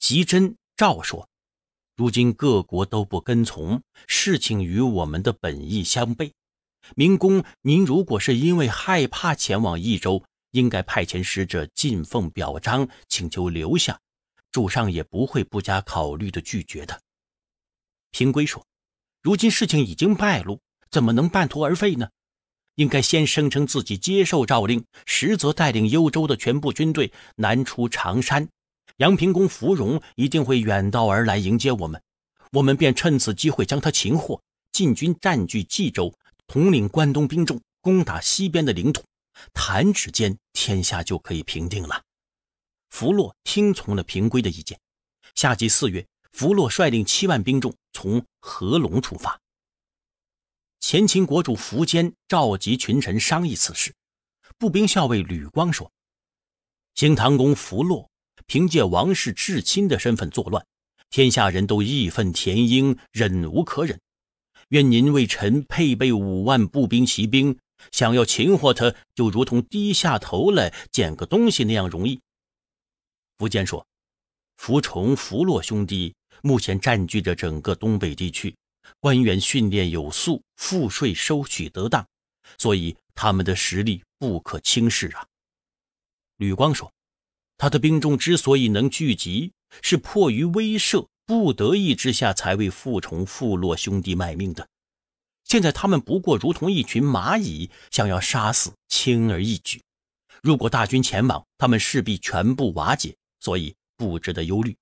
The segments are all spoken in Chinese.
吉真照说：“如今各国都不跟从，事情与我们的本意相悖。明公，您如果是因为害怕前往益州，应该派遣使者进奉表彰，请求留下，主上也不会不加考虑的拒绝的。”平归说：“如今事情已经败露，怎么能半途而废呢？应该先声称自己接受诏令，实则带领幽州的全部军队南出常山。”阳平公芙蓉一定会远道而来迎接我们，我们便趁此机会将他擒获，进军占据冀州，统领关东兵众，攻打西边的领土，弹指间天下就可以平定了。符洛听从了平规的意见，夏季四月，符洛率领七万兵众从合龙出发。前秦国主苻坚召集群臣商议此事，步兵校尉吕光说：“兴唐公符洛。”凭借王室至亲的身份作乱，天下人都义愤填膺，忍无可忍。愿您为臣配备五万步兵、骑兵，想要擒获他，就如同低下头来捡个东西那样容易。苻坚说：“福崇、福洛兄弟目前占据着整个东北地区，官员训练有素，赋税收取得当，所以他们的实力不可轻视啊。”吕光说。他的兵众之所以能聚集，是迫于威慑，不得已之下才为复崇、父洛兄弟卖命的。现在他们不过如同一群蚂蚁，想要杀死轻而易举。如果大军前往，他们势必全部瓦解，所以不值得忧虑。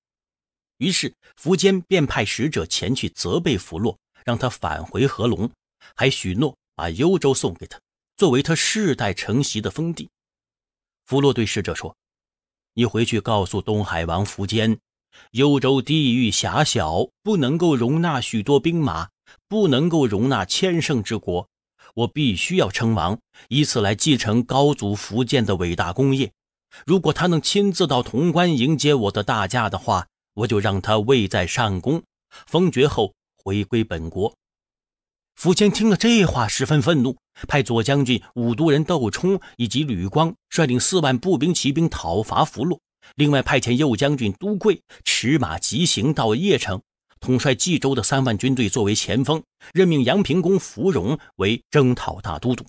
于是苻坚便派使者前去责备弗洛，让他返回合龙，还许诺把幽州送给他，作为他世代承袭的封地。弗洛对使者说。你回去告诉东海王苻坚，幽州地域狭小，不能够容纳许多兵马，不能够容纳千乘之国。我必须要称王，以此来继承高祖苻坚的伟大功业。如果他能亲自到潼关迎接我的大驾的话，我就让他位在上宫，封爵后回归本国。苻坚听了这话，十分愤怒，派左将军武都人窦冲以及吕光率领四万步兵骑兵讨伐苻洛。另外，派遣右将军都贵持马急行到邺城，统帅冀州的三万军队作为前锋，任命杨平公苻荣为征讨大都督。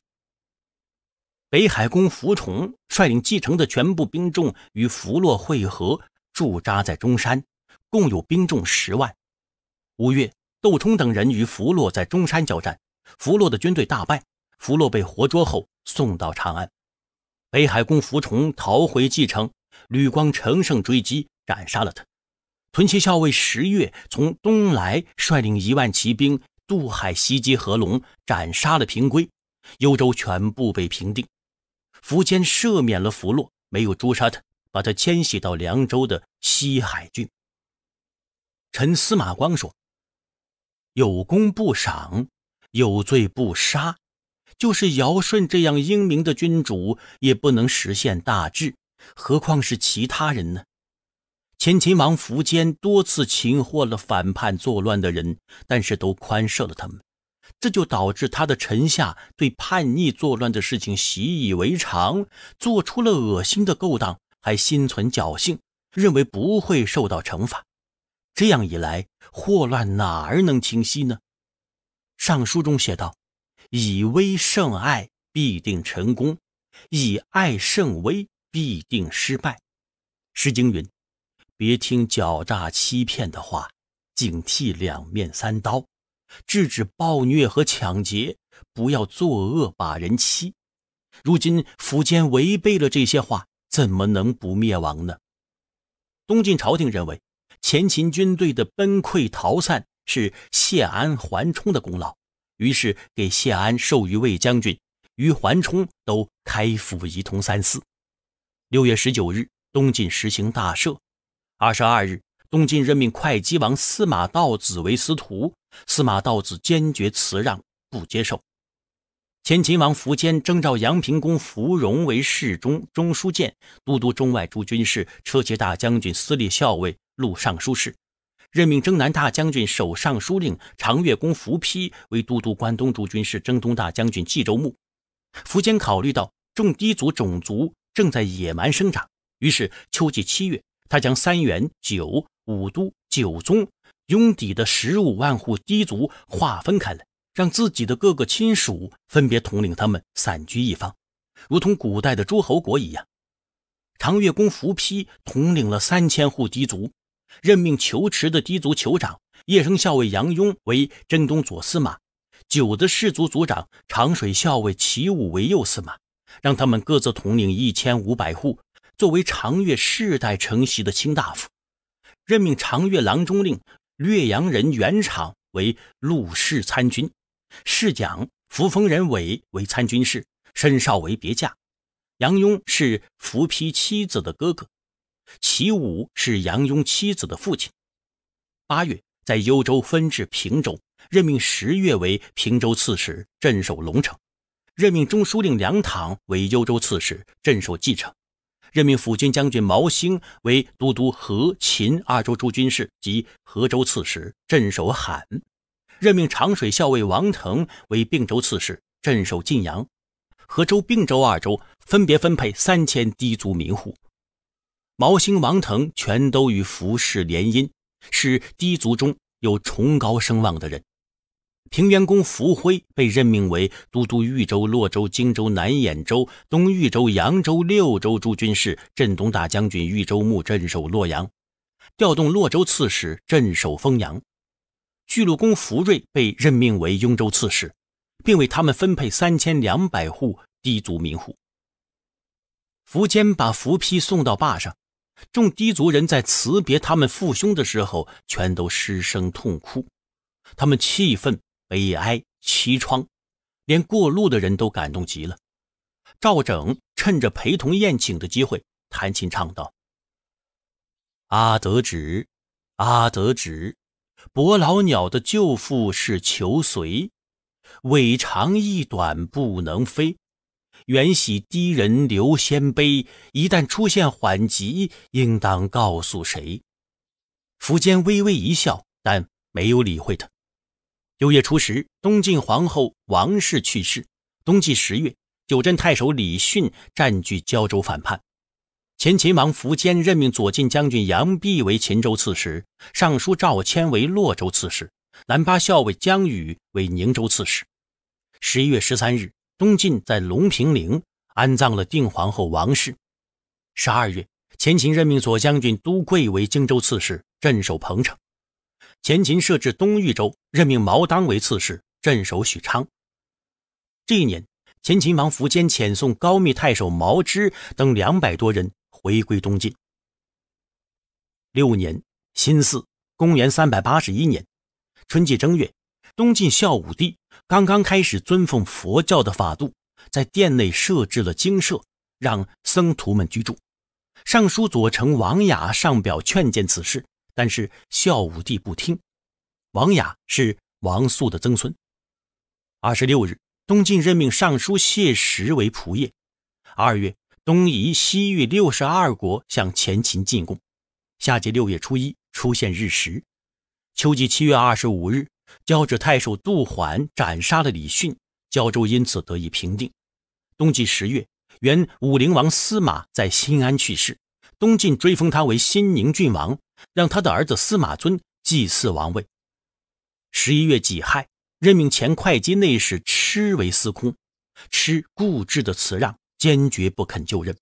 北海公苻崇率领冀城的全部兵众与苻洛会合，驻扎在中山，共有兵众十万。五月。窦冲等人与福洛在中山交战，福洛的军队大败，福洛被活捉后送到长安。北海公福崇逃回蓟城，吕光乘胜追击，斩杀了他。屯骑校尉石越从东来，率领一万骑兵渡海袭击合龙，斩杀了平归，幽州全部被平定。苻坚赦免了福洛，没有诛杀他，把他迁徙到凉州的西海郡。臣司马光说。有功不赏，有罪不杀，就是尧舜这样英明的君主也不能实现大治，何况是其他人呢？前秦王苻坚多次擒获了反叛作乱的人，但是都宽赦了他们，这就导致他的臣下对叛逆作乱的事情习以为常，做出了恶心的勾当，还心存侥幸，认为不会受到惩罚。这样一来。祸乱哪儿能清息呢？上书中写道：“以威胜爱，必定成功；以爱胜威，必定失败。”《诗经》云：“别听狡诈欺骗的话，警惕两面三刀，制止暴虐和抢劫，不要作恶把人欺。”如今苻坚违背了这些话，怎么能不灭亡呢？东晋朝廷认为。前秦军队的崩溃逃散是谢安、桓冲的功劳，于是给谢安授予卫将军，与桓冲都开府仪同三司。六月十九日，东晋实行大赦。二十二日，东晋任命会稽王司马道子为司徒，司马道子坚决辞让，不接受。前秦王苻坚征召杨平公苻荣为侍中、中书监、都督中外诸军事、车骑大将军、司隶校尉。录尚书事，任命征南大将军、守尚书令、长乐公伏丕为都督关东诸军事、征东大将军、冀州牧。苻坚考虑到众氐族种族正在野蛮生长，于是秋季七月，他将三原、九武都、九宗拥底的十五万户氐族划分开来，让自己的各个亲属分别统领他们，散居一方，如同古代的诸侯国一样。长乐公伏丕统领了三千户氐族。任命球池的氐族酋长叶生校尉杨雍为征东左司马，九的氏族族长长水校尉祁武为右司马，让他们各自统领一千五百户，作为长乐世代承袭的卿大夫。任命长乐郎中令略阳人袁敞为陆氏参军，侍讲扶风人韦为参军士，申少为别驾。杨雍是扶丕妻子的哥哥。齐武是杨雍妻子的父亲。八月，在幽州分至平州，任命十月为平州刺史，镇守龙城；任命中书令梁唐为幽州刺史，镇守蓟城；任命府军将军毛兴为都督河、秦二州诸军事及河州刺史，镇守罕；任命长水校尉王腾为并州刺史，镇守晋阳。河州、并州二州分别分配三千低族民户。毛兴、王腾全都与扶氏联姻，是氐族中有崇高声望的人。平原公扶辉被任命为都督豫州、洛州、荆州、南兖州、东豫州、扬州六州诸军事、镇东大将军、豫州牧，镇守洛阳，调动洛州刺史镇守丰阳。巨鹿公福瑞被任命为雍州刺史，并为他们分配三千两百户氐族民户。苻坚把符批送到坝上。众低族人在辞别他们父兄的时候，全都失声痛哭。他们气愤、悲哀、凄怆，连过路的人都感动极了。赵整趁着陪同宴请的机会，弹琴唱道：“阿德指，阿德指，伯老鸟的舅父是求随，尾长翼短不能飞。”袁喜低人留鲜卑，一旦出现缓急，应当告诉谁？苻坚微微一笑，但没有理会他。九月初十，东晋皇后王氏去世。冬季十月，九镇太守李训占据交州反叛。前秦王苻坚任命左禁将军杨弼为秦州刺史，尚书赵谦为洛州刺史，南巴校尉江宇为宁州刺史。十一月十三日。东晋在龙平陵安葬了定皇后王氏。十二月，前秦任命左将军都贵为荆州刺史，镇守彭城。前秦设置东豫州，任命毛当为刺史，镇守许昌。这一年，前秦王苻坚遣送高密太守毛知等两百多人回归东晋。六年辛巳，公元三百八十一年，春季正月，东晋孝武帝。刚刚开始尊奉佛教的法度，在殿内设置了精舍，让僧徒们居住。尚书左丞王雅上表劝谏此事，但是孝武帝不听。王雅是王肃的曾孙。二十六日，东晋任命尚书谢石为仆射。二月，东夷、西域六十二国向前秦进贡。夏季六月初一出现日食，秋季七月二十五日。交趾太守杜缓斩杀了李训，交州因此得以平定。冬季十月，原武陵王司马在新安去世，东晋追封他为新宁郡王，让他的儿子司马遵祭祀王位。十一月己亥，任命前会稽内史蚩为司空，蚩固执的辞让，坚决不肯就任。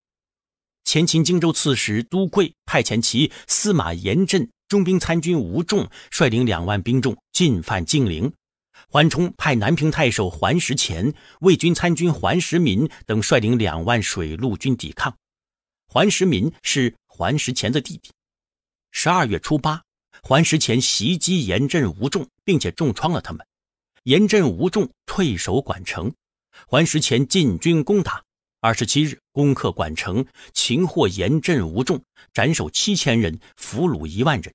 前秦荆州刺史都贵派遣其司马延镇。中兵参军吴仲率领两万兵众进犯晋陵，桓冲派南平太守桓石虔、魏军参军桓石民等率领两万水陆军抵抗。桓石民是桓石虔的弟弟。十二月初八，桓石虔袭击严阵吴仲，并且重创了他们。严阵吴仲退守管城，桓石虔进军攻打。二十七日，攻克管城，擒获严阵吴仲，斩首七千人，俘虏一万人。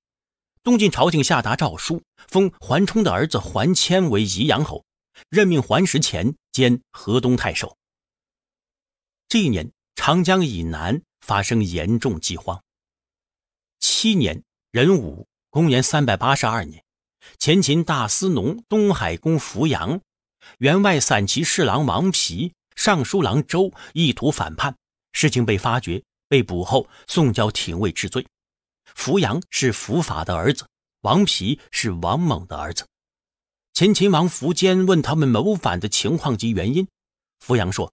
东晋朝廷下达诏书，封桓冲的儿子桓谦为宜阳侯，任命桓石虔兼河东太守。这一年，长江以南发生严重饥荒。七年壬午，公元三百八十二年，前秦大司农东海公扶阳，员外散骑侍郎王皮、尚书郎周意图反叛，事情被发觉，被捕后送交廷尉治罪。扶阳是扶法的儿子，王皮是王猛的儿子。前秦王苻坚问他们谋反的情况及原因。扶阳说：“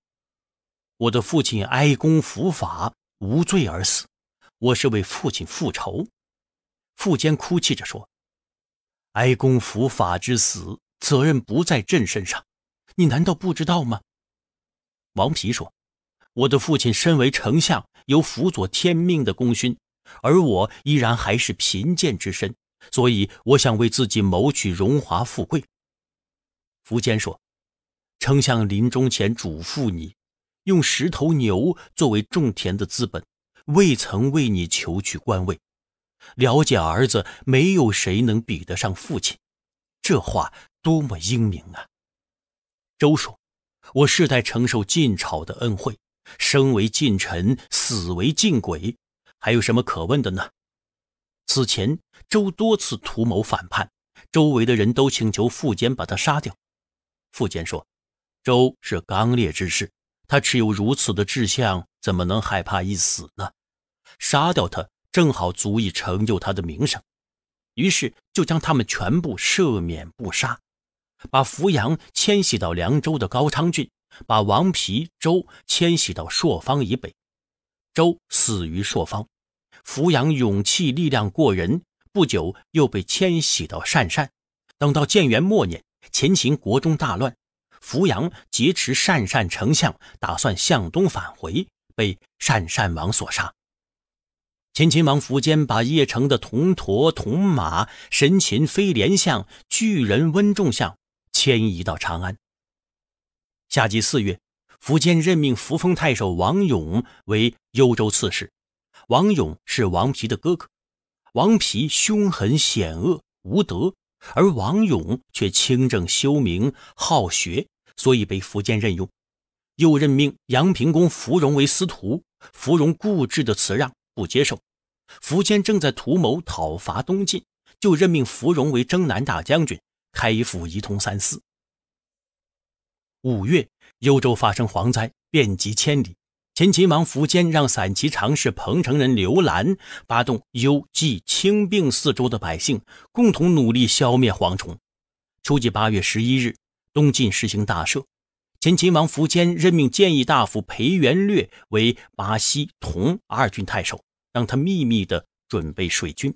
我的父亲哀公扶法无罪而死，我是为父亲复仇。”苻坚哭泣着说：“哀公扶法之死，责任不在朕身上，你难道不知道吗？”王皮说：“我的父亲身为丞相，有辅佐天命的功勋。”而我依然还是贫贱之身，所以我想为自己谋取荣华富贵。苻坚说：“丞相临终前嘱咐你，用十头牛作为种田的资本，未曾为你求取官位。了解儿子，没有谁能比得上父亲。”这话多么英明啊！周说：“我世代承受晋朝的恩惠，生为晋臣，死为晋鬼。”还有什么可问的呢？此前，周多次图谋反叛，周围的人都请求傅坚把他杀掉。傅坚说：“周是刚烈之士，他持有如此的志向，怎么能害怕一死呢？杀掉他，正好足以成就他的名声。”于是就将他们全部赦免不杀，把扶阳迁徙到凉州的高昌郡，把王皮周迁徙到朔方以北。周死于朔方，扶阳勇气力量过人，不久又被迁徙到善善。等到建元末年，前秦国中大乱，扶阳劫持善善丞相，打算向东返回，被善善王所杀。前秦王苻坚把邺城的铜驼、铜马、神禽飞廉像、巨人温仲像迁移到长安。夏季四月。苻坚任命扶风太守王勇为幽州刺史。王勇是王皮的哥哥。王皮凶狠险恶，无德，而王勇却清正修明，好学，所以被苻坚任用。又任命杨平公芙蓉为司徒。芙蓉固执的辞让，不接受。苻坚正在图谋讨伐东晋，就任命芙蓉为征南大将军，开府仪同三司。五月。幽州发生蝗灾，遍及千里。前秦王苻坚让散骑常侍、彭城人刘兰发动幽、冀、清、并四州的百姓，共同努力消灭蝗虫。秋季八月十一日，东晋实行大赦。前秦王苻坚任命建议大夫裴元略为巴西、同二郡太守，让他秘密地准备水军。